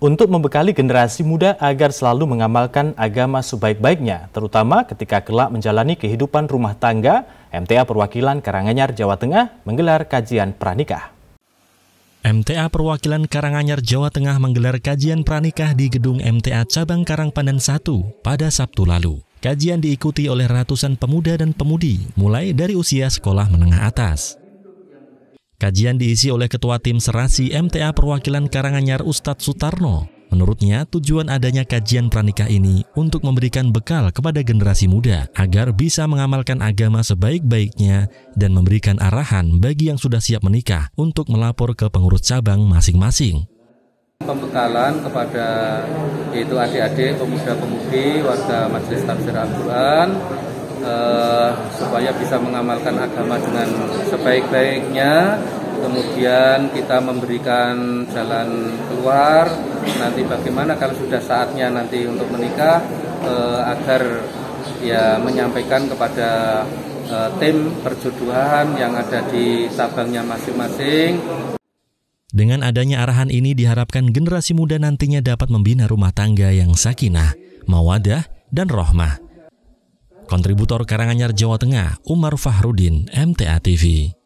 untuk membekali generasi muda agar selalu mengamalkan agama sebaik-baiknya, terutama ketika kelak menjalani kehidupan rumah tangga, MTA Perwakilan Karanganyar Jawa Tengah menggelar kajian pranikah. MTA Perwakilan Karanganyar Jawa Tengah menggelar kajian pranikah di gedung MTA Cabang Karangpandan 1 pada Sabtu lalu. Kajian diikuti oleh ratusan pemuda dan pemudi, mulai dari usia sekolah menengah atas. Kajian diisi oleh Ketua Tim Serasi MTA Perwakilan Karanganyar Ustadz Sutarno. Menurutnya, tujuan adanya kajian pranikah ini untuk memberikan bekal kepada generasi muda agar bisa mengamalkan agama sebaik-baiknya dan memberikan arahan bagi yang sudah siap menikah untuk melapor ke pengurus cabang masing-masing. Pembekalan kepada yaitu adik-adik pemuda-pemudi warga Majelis Tafsir Al-Quran uh, supaya bisa mengamalkan agama dengan sebaik-baiknya kemudian kita memberikan jalan keluar nanti bagaimana kalau sudah saatnya nanti untuk menikah uh, agar ya menyampaikan kepada uh, tim perjodohan yang ada di cabangnya masing-masing dengan adanya arahan ini diharapkan generasi muda nantinya dapat membina rumah tangga yang sakinah, mawadah, dan rohmah Kontributor Karanganyar Jawa Tengah, Umar Fahrudin, MTA TV.